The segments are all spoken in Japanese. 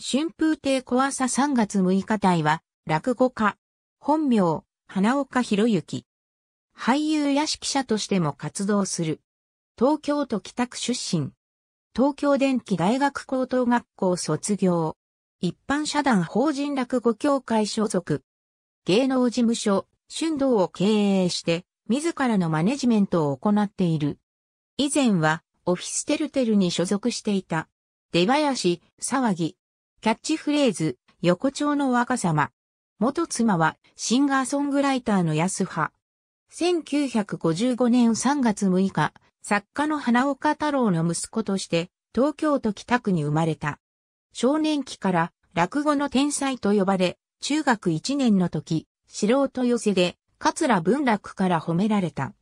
春風亭小朝3月6日隊は、落語家、本名、花岡博之。俳優や指揮者としても活動する。東京都北区出身。東京電気大学高等学校卒業。一般社団法人落語協会所属。芸能事務所、春道を経営して、自らのマネジメントを行っている。以前は、オフィステルテルに所属していた。出林、騒ぎ、キャッチフレーズ、横丁の若様。元妻はシンガーソングライターの安葉。1955年3月6日、作家の花岡太郎の息子として東京都北区に生まれた。少年期から落語の天才と呼ばれ、中学1年の時、素人寄せで桂文楽から褒められた。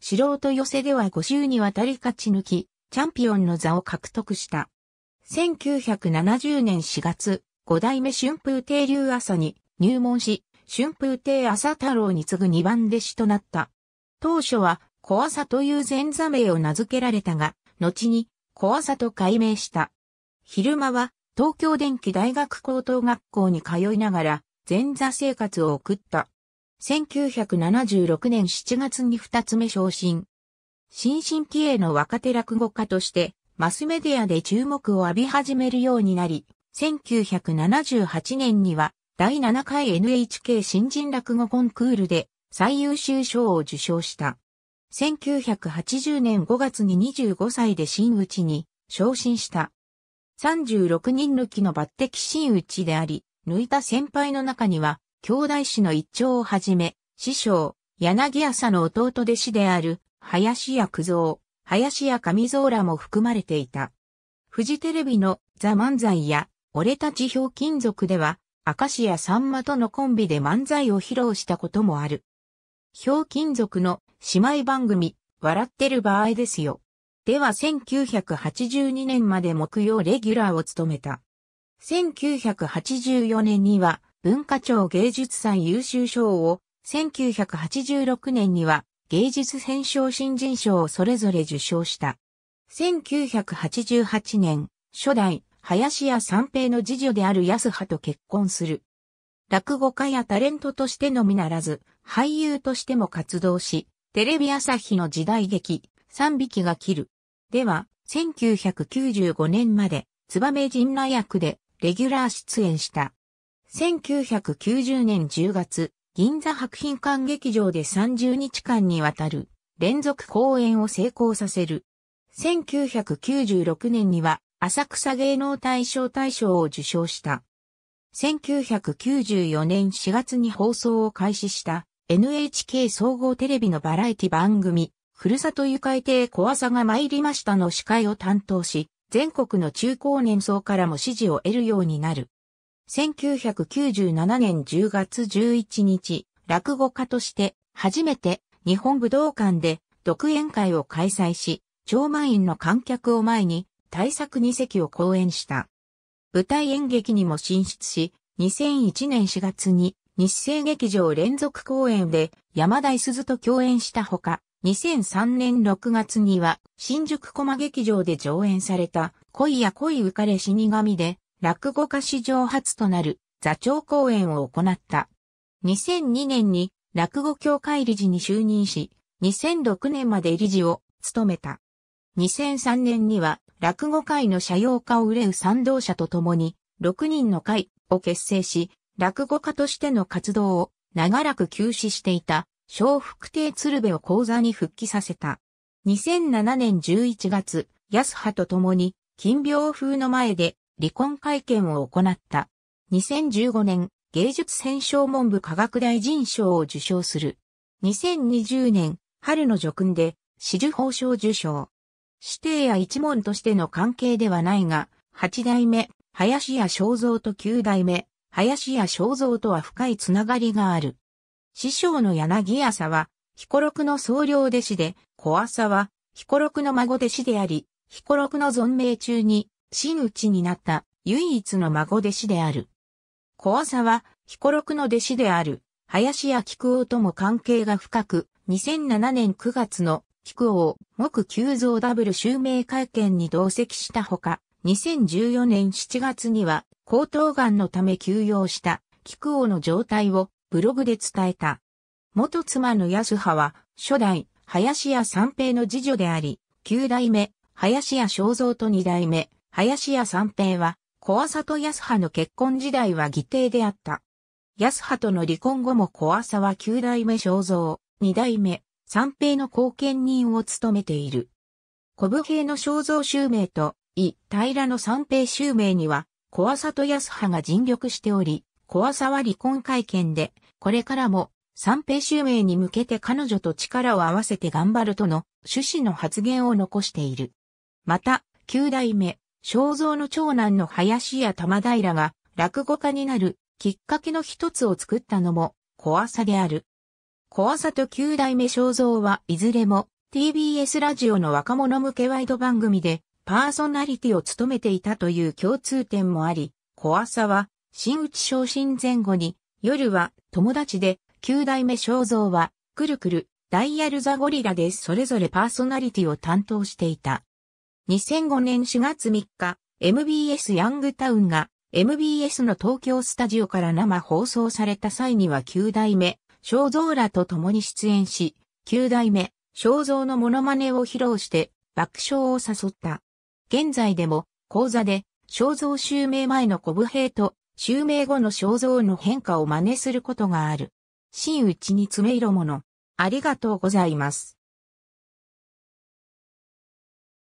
素人寄せでは5週にわたり勝ち抜き、チャンピオンの座を獲得した。1970年4月、五代目春風亭流朝に入門し、春風亭朝太郎に次ぐ二番弟子となった。当初は小朝という前座名を名付けられたが、後に小朝と改名した。昼間は東京電気大学高等学校に通いながら前座生活を送った。1976年7月に二つ目昇進。新進気鋭の若手落語家としてマスメディアで注目を浴び始めるようになり、1978年には第7回 NHK 新人落語コンクールで最優秀賞を受賞した。1980年5月に25歳で新内に昇進した。36人抜きの抜擢新内であり、抜いた先輩の中には、兄弟子の一丁をはじめ、師匠、柳朝の弟弟子である、林家久蔵、林や上蔵らも含まれていた。フジテレビのザ・漫才や俺たちひょうきん族では、明石家さんまとのコンビで漫才を披露したこともある。ひょうきん族の姉妹番組、笑ってる場合ですよ。では1982年まで木曜レギュラーを務めた。1984年には文化庁芸術祭優秀賞を、1986年には芸術編賞新人賞をそれぞれ受賞した。1988年、初代、林家三平の次女である安葉と結婚する。落語家やタレントとしてのみならず、俳優としても活動し、テレビ朝日の時代劇、三匹が切る。では、1995年まで、つばめ神内役でレギュラー出演した。1990年10月、銀座博品館劇場で30日間にわたる連続公演を成功させる。1996年には浅草芸能大賞大賞を受賞した。1994年4月に放送を開始した NHK 総合テレビのバラエティ番組、ふるさとゆかい亭怖さが参りましたの司会を担当し、全国の中高年層からも支持を得るようになる。1997年10月11日、落語家として初めて日本武道館で独演会を開催し、超満員の観客を前に大作二席を公演した。舞台演劇にも進出し、2001年4月に日生劇場連続公演で山田鈴と共演したほか、2003年6月には新宿駒劇場で上演された恋や恋浮かれ死神で落語家史上初となる座長講演を行った。2002年に落語協会理事に就任し、2006年まで理事を務めた。2003年には落語界の社用化を憂う賛同者と共に6人の会を結成し、落語家としての活動を長らく休止していた小福亭鶴瓶を講座に復帰させた。2007年11月、安波と共に、金病風の前で離婚会見を行った。2015年、芸術選奨文部科学大臣賞を受賞する。2020年、春の叙勲で、紫綬褒章受賞。指定や一門としての関係ではないが、八代目、林家正蔵と九代目、林家正蔵とは深いつながりがある。師匠の柳朝は、彦六の総領弟子で、小朝は、彦六の孫弟子であり、彦六の存命中に、真打ちになった唯一の孫弟子である。小朝は彦六の弟子である林家菊王とも関係が深く、2007年9月の菊王、木急増ダブル襲名会見に同席したほか、2014年7月には、喉頭がんのため休養した菊王の状態をブログで伝えた。元妻の安葉は、初代、林家三平の次女であり、九代目、林家正蔵と二代目、林家三平は、小朝と安葉の結婚時代は議定であった。安葉との離婚後も小朝は九代目正蔵、二代目、三平の後見人を務めている。古武平の正蔵襲名と、伊平の三平襲名には、小朝と安葉が尽力しており、小朝は離婚会見で、これからも三平襲名に向けて彼女と力を合わせて頑張るとの趣旨の発言を残している。また、九代目、肖蔵の長男の林家玉平が落語家になるきっかけの一つを作ったのも怖さである。怖さと九代目肖蔵はいずれも TBS ラジオの若者向けワイド番組でパーソナリティを務めていたという共通点もあり、怖さは新内昇進前後に夜は友達で九代目肖蔵はくるくるダイヤルザゴリラでそれぞれパーソナリティを担当していた。2005年4月3日、MBS ヤングタウンが MBS の東京スタジオから生放送された際には9代目、肖像らと共に出演し、9代目、肖像のモノマネを披露して爆笑を誘った。現在でも、講座で、肖像襲名前のコブ兵と、襲名後の肖像の変化を真似することがある。真打ちに詰め色物。ありがとうございます。